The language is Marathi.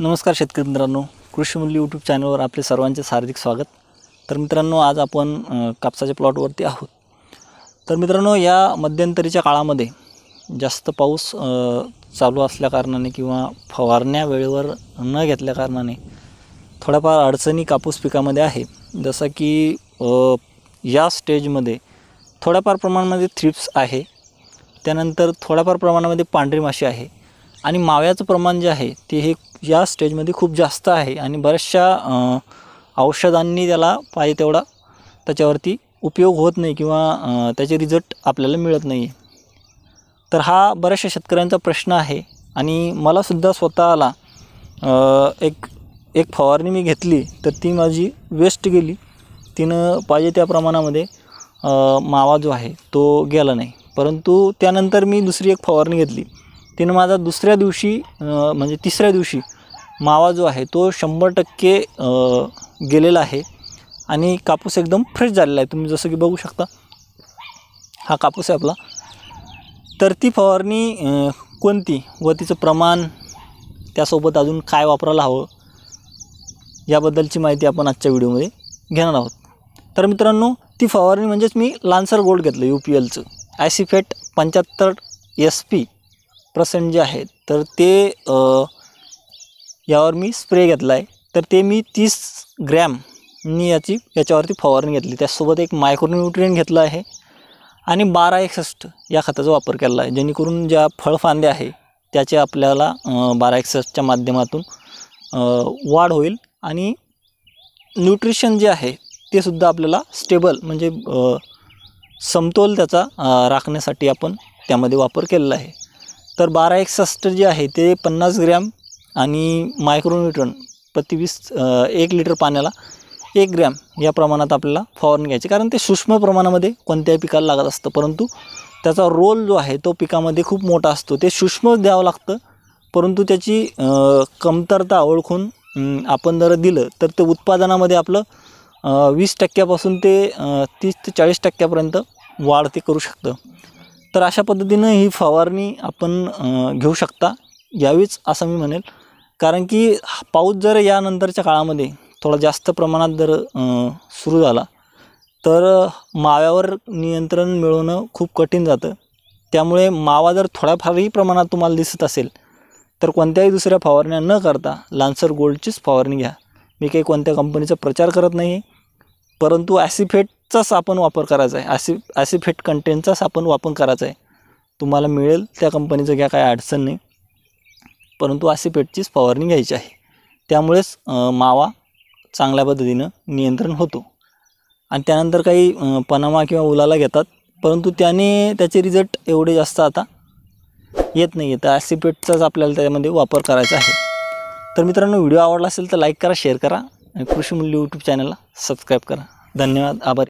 नमस्कार शेतकरी मित्रांनो कृषी मूल्य यूट्यूब चॅनलवर आपले सर्वांचे हार्दिक स्वागत तर मित्रांनो आज आपण कापसाच्या प्लॉटवरती आहोत तर मित्रांनो या मध्यंतरीच्या काळामध्ये जास्त पाऊस चालू असल्याकारणाने किंवा फवारण्या वेळेवर न घेतल्याकारणाने थोड्याफार अडचणी कापूस पिकामध्ये आहे जसं की या स्टेजमध्ये थोड्याफार प्रमाणामध्ये थ्रिप्स आहे त्यानंतर थोड्याफार प्रमाणामध्ये पांढरी माशी आहे आणि माव्याचं प्रमाण जे आहे ते हे या स्टेजमध्ये खूप जास्त आहे आणि बऱ्याचशा औषधांनी त्याला पाहिजे तेवढा त्याच्यावरती उपयोग होत नाही किंवा त्याचे रिझल्ट आपल्याला मिळत नाही तर हा बऱ्याचशा शेतकऱ्यांचा प्रश्न आहे आणि मलासुद्धा स्वतःला एक एक फवारणी मी घेतली तर ती माझी वेस्ट गेली तिनं पाहिजे त्या प्रमाणामध्ये मावा जो आहे तो गेला नाही परंतु त्यानंतर मी दुसरी एक फवारणी घेतली तिनं माझा दुसऱ्या दिवशी म्हणजे तिसऱ्या दिवशी मावा जो आहे तो शंभर टक्के गेलेला आहे आणि कापूस एकदम फ्रेश झालेला आहे तुम्ही जसं की बघू शकता हा कापूस आहे आपला तर ती फवारणी कोणती व तिचं प्रमाण त्यासोबत अजून काय वापरायला हवं याबद्दलची माहिती आपण आजच्या व्हिडिओमध्ये घेणार आहोत तर मित्रांनो ती फवारणी म्हणजेच मी लान्सर गोल्ड घेतलं यू पी एलचं फेट पंच्याहत्तर एस पी प्रसंट जे आहेत तर ते यावर मी स्प्रे घेतला आहे तर ते मी तीस ग्रॅम याची याच्यावरती फवारणी घेतली त्यासोबत एक मायक्रोन्युट्रियन घेतला आहे आणि बारा एकसष्ट या खताचा वापर केला आहे जेणेकरून ज्या फळफांद्या आहे त्याचे आपल्याला बारा एकसष्टच्या माध्यमातून वाढ होईल आणि न्यूट्रिशन जे आहे ते सुद्धा आपल्याला स्टेबल म्हणजे समतोल त्याचा राखण्यासाठी आपण त्यामध्ये वापर केलेला आहे तर बारा एकसष्ट जे आहे ते पन्नास ग्रॅम आणि प्रति वीस एक लिटर पाण्याला एक ग्रॅम या प्रमाणात आपल्याला फवारून घ्यायचे कारण ते सूक्ष्म प्रमाणामध्ये कोणत्याही पिकाला लागत असतं परंतु त्याचा रोल जो आहे तो पिकामध्ये खूप मोठा असतो ते सूक्ष्म द्यावं लागतं परंतु त्याची कमतरता ओळखून आपण जर दिलं तर ते उत्पादनामध्ये आपलं वीस टक्क्यापासून ते तीस ते चाळीस टक्क्यापर्यंत वाढ ते करू शकतं तर अशा पद्धतीनं ही फवारणी आपण घेऊ शकता यावीच असं मी म्हणेल कारण की पाऊस जर यानंतरच्या काळामध्ये थोडा जास्त प्रमाणात जर सुरू झाला तर माव्यावर नियंत्रण मिळवणं खूप कठीण जातं त्यामुळे मावा जर थोड्याफारही प्रमाणात तुम्हाला दिसत असेल तर कोणत्याही दुसऱ्या फवारण्या न करता लान्सर गोल्डचीच फवारणी घ्या मी काही कोणत्या कंपनीचा प्रचार करत नाही परंतु ॲसिफेट चाच आपण वापर करायचा आहे असे असे फेट कंटेंटचाच आपण वापर करायचा आहे तुम्हाला मिळेल त्या कंपनीचं घ्या काही अडचण नाही परंतु असे फवारणी घ्यायची आहे त्यामुळेच मावा चांगल्या पद्धतीनं नियंत्रण होतो आणि त्यानंतर काही पनामा किंवा उलाला घेतात परंतु त्याने त्याचे रिझल्ट एवढे जास्त आता येत नाही आहे तर ॲसिपेटचाच आपल्याला त्याच्यामध्ये वापर करायचा आहे तर मित्रांनो व्हिडिओ आवडला असेल तर लाईक करा शेअर करा आणि कृषी मूल्य यूट्यूब चॅनलला सबस्क्राईब करा धन्यवाद आभार